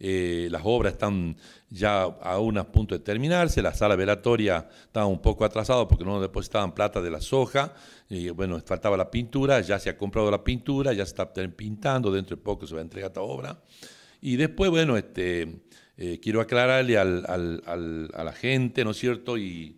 Eh, las obras están ya a punto de terminarse, la sala velatoria está un poco atrasada porque no depositaban plata de la soja, y bueno, faltaba la pintura, ya se ha comprado la pintura, ya se está pintando, dentro de poco se va a entregar esta obra. Y después, bueno, este, eh, quiero aclararle a la gente, ¿no es cierto? Y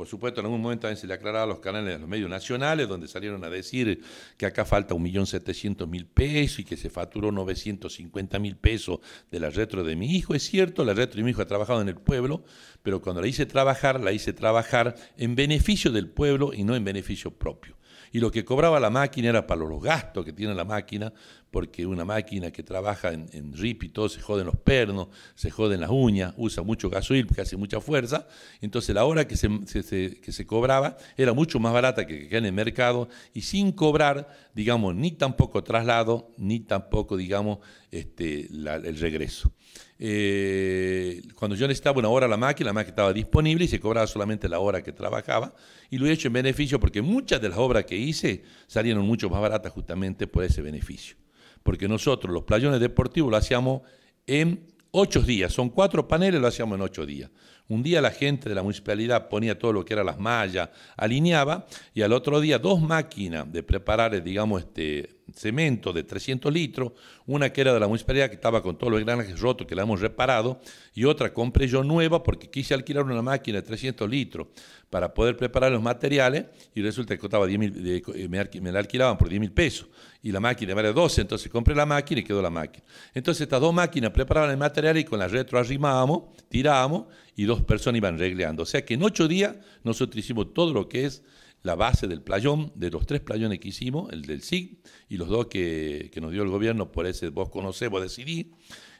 por supuesto, en algún momento también se le aclaraba a los canales, de los medios nacionales, donde salieron a decir que acá falta 1.700.000 pesos y que se facturó 950.000 pesos de la retro de mi hijo. Es cierto, la retro de mi hijo ha trabajado en el pueblo, pero cuando la hice trabajar, la hice trabajar en beneficio del pueblo y no en beneficio propio y lo que cobraba la máquina era para los gastos que tiene la máquina, porque una máquina que trabaja en, RIP y todo, se joden los pernos, se joden las uñas, usa mucho gasoil, porque hace mucha fuerza, entonces la hora que se, se, que se cobraba era mucho más barata que, que en el mercado y sin cobrar, digamos, ni tampoco traslado, ni tampoco, digamos, este, el regreso. Eh, cuando yo necesitaba una hora la máquina, la máquina estaba disponible y se cobraba solamente la hora que trabajaba. Y lo he hecho en beneficio porque muchas de las obras que hice salieron mucho más baratas justamente por ese beneficio. Porque nosotros los playones deportivos lo hacíamos en ocho días, son cuatro paneles, lo hacíamos en ocho días. Un día la gente de la municipalidad ponía todo lo que eran las mallas, alineaba, y al otro día dos máquinas de preparar, digamos, este, cemento de 300 litros, una que era de la municipalidad que estaba con todos los granajes rotos que la hemos reparado y otra compré yo nueva porque quise alquilar una máquina de 300 litros para poder preparar los materiales y resulta que costaba 10 eh, me, la alquilaban por 10 mil pesos y la máquina vale 12, entonces compré la máquina y quedó la máquina. Entonces estas dos máquinas preparaban el material y con la retro arrimábamos, tiramos y dos personas iban regleando. O sea que en ocho días nosotros hicimos todo lo que es la base del playón, de los tres playones que hicimos, el del SIG y los dos que, que nos dio el gobierno, por ese vos conocés, vos decidí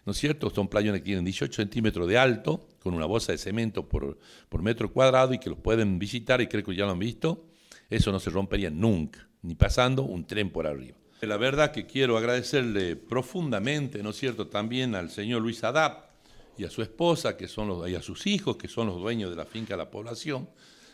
¿no es cierto? Son playones que tienen 18 centímetros de alto, con una bolsa de cemento por, por metro cuadrado y que los pueden visitar y creo que ya lo han visto. Eso no se rompería nunca, ni pasando un tren por arriba. La verdad que quiero agradecerle profundamente, ¿no es cierto?, también al señor Luis Adap y a su esposa que son los, y a sus hijos que son los dueños de la finca La Población,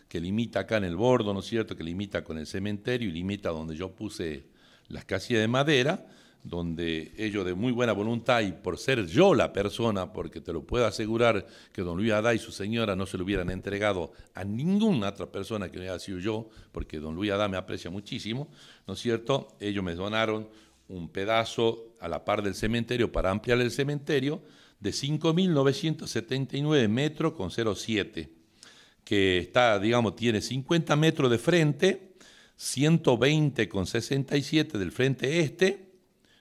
que limita acá en el bordo, ¿no es cierto?, que limita con el cementerio y limita donde yo puse las casillas de madera, donde ellos de muy buena voluntad y por ser yo la persona, porque te lo puedo asegurar que don Luis Adá y su señora no se lo hubieran entregado a ninguna otra persona que no haya sido yo, porque don Luis Adá me aprecia muchísimo, ¿no es cierto? Ellos me donaron un pedazo a la par del cementerio para ampliar el cementerio de 5.979 metros con 0,7 que está, digamos, tiene 50 metros de frente, 120 con 67 del frente este,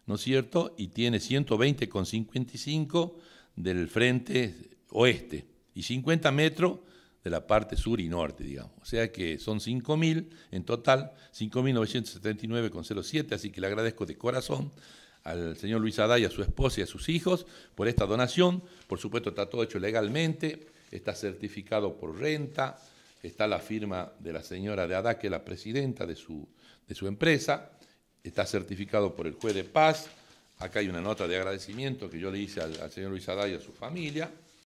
¿no es cierto? Y tiene 120 con 55 del frente oeste y 50 metros de la parte sur y norte, digamos. O sea que son 5.000 en total, 5.979,07, así que le agradezco de corazón al señor Luis Aday, a su esposa y a sus hijos por esta donación. Por supuesto está todo hecho legalmente, está certificado por renta, está la firma de la señora de Adaque, la presidenta de su, de su empresa, está certificado por el juez de paz, acá hay una nota de agradecimiento que yo le hice al, señor Luis Adá y a su familia,